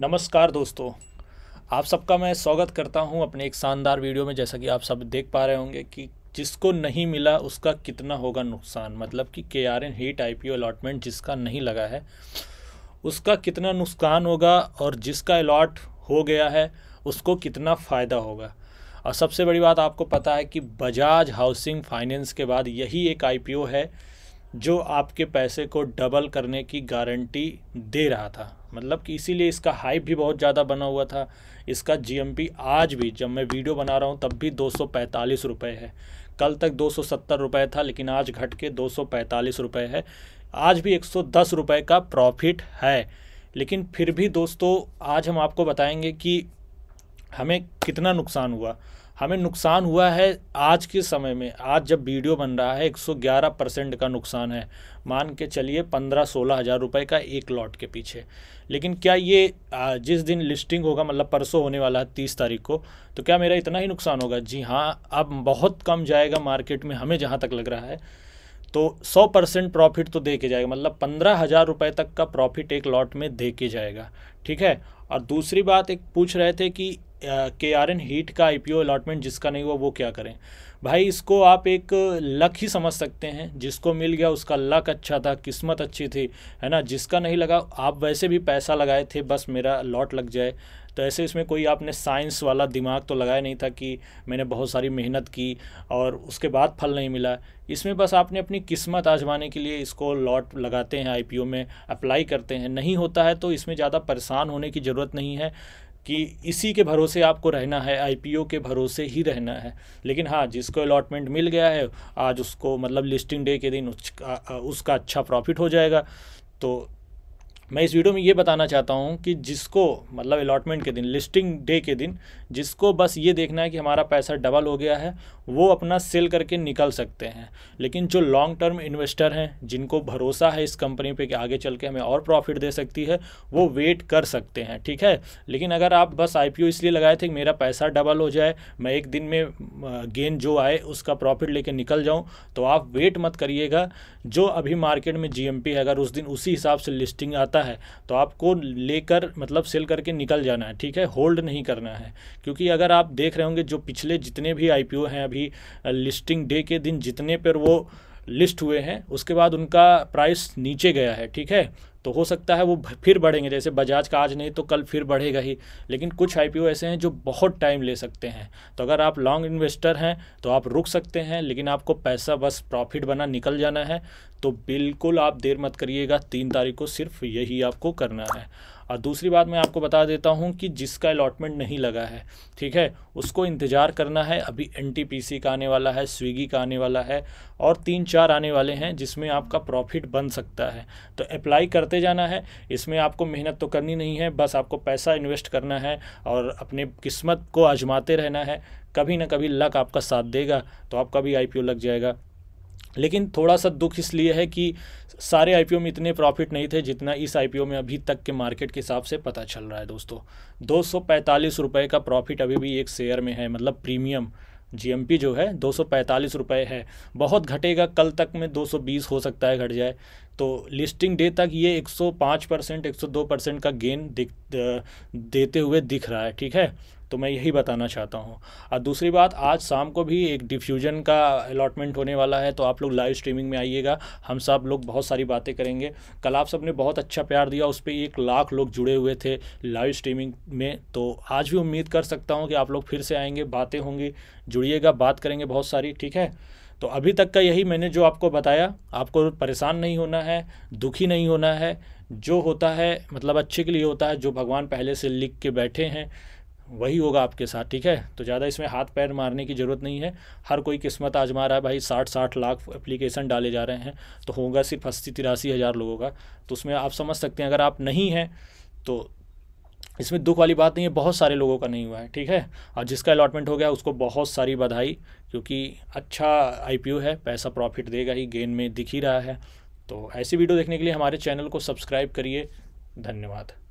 नमस्कार दोस्तों आप सबका मैं स्वागत करता हूं अपने एक शानदार वीडियो में जैसा कि आप सब देख पा रहे होंगे कि जिसको नहीं मिला उसका कितना होगा नुकसान मतलब कि K R N heat I P allotment जिसका नहीं लगा है उसका कितना नुकसान होगा और जिसका अलॉट हो गया है उसको कितना फ़ायदा होगा और सबसे बड़ी बात आपको पता है कि बजाज हाउसिंग फाइनेंस के बाद यही एक आई पी ओ है जो आपके पैसे को डबल करने की गारंटी दे रहा था मतलब कि इसीलिए इसका हाइप भी बहुत ज़्यादा बना हुआ था इसका जी आज भी जब मैं वीडियो बना रहा हूँ तब भी दो रुपए है कल तक दो सौ था लेकिन आज घट के दो सौ है आज भी एक सौ का प्रॉफिट है लेकिन फिर भी दोस्तों आज हम आपको बताएंगे कि हमें कितना नुकसान हुआ हमें नुकसान हुआ है आज के समय में आज जब वीडियो बन रहा है 111 परसेंट का नुकसान है मान के चलिए पंद्रह सोलह हज़ार रुपये का एक लॉट के पीछे लेकिन क्या ये जिस दिन लिस्टिंग होगा मतलब परसों होने वाला है तीस तारीख को तो क्या मेरा इतना ही नुकसान होगा जी हाँ अब बहुत कम जाएगा मार्केट में हमें जहाँ तक लग रहा है तो 100 परसेंट प्रॉफिट तो दे के जाएगा मतलब पंद्रह हज़ार रुपये तक का प्रॉफिट एक लॉट में दे के जाएगा ठीक है और दूसरी बात एक पूछ रहे थे कि के आर एन हीट का आई पी ओ अलाटमेंट जिसका नहीं हुआ वो क्या करें भाई इसको आप एक लक ही समझ सकते हैं जिसको मिल गया उसका लक अच्छा था किस्मत अच्छी थी है ना जिसका नहीं लगा आप वैसे भी पैसा लगाए थे बस मेरा लॉट लग जाए तो ऐसे इसमें कोई आपने साइंस वाला दिमाग तो लगाया नहीं था कि मैंने बहुत सारी मेहनत की और उसके बाद फल नहीं मिला इसमें बस आपने अपनी किस्मत आजमाने के लिए इसको लॉट लगाते हैं आईपीओ में अप्लाई करते हैं नहीं होता है तो इसमें ज़्यादा परेशान होने की ज़रूरत नहीं है कि इसी के भरोसे आपको रहना है आईपीओ के भरोसे ही रहना है लेकिन हाँ जिसको अलॉटमेंट मिल गया है आज उसको मतलब लिस्टिंग डे के दिन उसका अच्छा प्रॉफिट हो जाएगा तो मैं इस वीडियो में ये बताना चाहता हूँ कि जिसको मतलब अलॉटमेंट के दिन लिस्टिंग डे के दिन जिसको बस ये देखना है कि हमारा पैसा डबल हो गया है वो अपना सेल करके निकल सकते हैं लेकिन जो लॉन्ग टर्म इन्वेस्टर हैं जिनको भरोसा है इस कंपनी पे कि आगे चल के हमें और प्रॉफिट दे सकती है वो वेट कर सकते हैं ठीक है लेकिन अगर आप बस आई इसलिए लगाए थे कि मेरा पैसा डबल हो जाए मैं एक दिन में गेन जो आए उसका प्रॉफिट लेके निकल जाऊँ तो आप वेट मत करिएगा जो अभी मार्केट में जी है अगर उस दिन उसी हिसाब से लिस्टिंग आता आता है तो आपको लेकर मतलब सेल करके निकल जाना है ठीक है होल्ड नहीं करना है क्योंकि अगर आप देख रहे होंगे जो पिछले जितने भी आई हैं अभी लिस्टिंग डे के दिन जितने पर वो लिस्ट हुए हैं उसके बाद उनका प्राइस नीचे गया है ठीक है तो हो सकता है वो फिर बढ़ेंगे जैसे बजाज का आज नहीं तो कल फिर बढ़ेगा ही लेकिन कुछ आईपीओ ऐसे हैं जो बहुत टाइम ले सकते हैं तो अगर आप लॉन्ग इन्वेस्टर हैं तो आप रुक सकते हैं लेकिन आपको पैसा बस प्रॉफिट बना निकल जाना है तो बिल्कुल आप देर मत करिएगा तीन तारीख को सिर्फ यही आपको करना है और दूसरी बात मैं आपको बता देता हूँ कि जिसका अलॉटमेंट नहीं लगा है ठीक है उसको इंतज़ार करना है अभी एन का आने वाला है स्विगी का आने वाला है और तीन चार आने वाले हैं जिसमें आपका प्रॉफिट बन सकता है तो अप्लाई करते जाना है इसमें आपको मेहनत तो करनी नहीं है बस आपको पैसा इन्वेस्ट करना है और अपने किस्मत को आजमाते रहना है कभी ना कभी लक आपका साथ देगा तो आपका भी ओ लग जाएगा लेकिन थोड़ा सा दुख इसलिए है कि सारे आई में इतने प्रॉफिट नहीं थे जितना इस आई में अभी तक के मार्केट के हिसाब से पता चल रहा है दोस्तों दो रुपए का प्रॉफिट अभी भी एक शेयर में है मतलब प्रीमियम जी जो है दो रुपए है बहुत घटेगा कल तक में 220 हो सकता है घट जाए तो लिस्टिंग डे तक ये 105 परसेंट एक परसेंट का गेन देते हुए दिख रहा है ठीक है तो मैं यही बताना चाहता हूँ और दूसरी बात आज शाम को भी एक डिफ्यूजन का अलॉटमेंट होने वाला है तो आप लोग लाइव स्ट्रीमिंग में आइएगा हम सब लोग बहुत सारी बातें करेंगे कल आप सब ने बहुत अच्छा प्यार दिया उस पर एक लाख लोग जुड़े हुए थे लाइव स्ट्रीमिंग में तो आज भी उम्मीद कर सकता हूँ कि आप लोग फिर से आएंगे बातें होंगी जुड़िएगा बात करेंगे बहुत सारी ठीक है तो अभी तक का यही मैंने जो आपको बताया आपको परेशान नहीं होना है दुखी नहीं होना है जो होता है मतलब अच्छे के लिए होता है जो भगवान पहले से लिख के बैठे हैं वही होगा आपके साथ ठीक है तो ज़्यादा इसमें हाथ पैर मारने की ज़रूरत नहीं है हर कोई किस्मत आजमा रहा है भाई साठ साठ लाख एप्लीकेशन डाले जा रहे हैं तो होगा सिर्फ अस्सी तिरासी हज़ार लोगों का तो उसमें आप समझ सकते हैं अगर आप नहीं हैं तो इसमें दुख वाली बात नहीं है बहुत सारे लोगों का नहीं हुआ है ठीक है और जिसका अलॉटमेंट हो गया उसको बहुत सारी बधाई क्योंकि अच्छा आईपीओ है पैसा प्रॉफिट देगा ही गेन में दिख ही रहा है तो ऐसी वीडियो देखने के लिए हमारे चैनल को सब्सक्राइब करिए धन्यवाद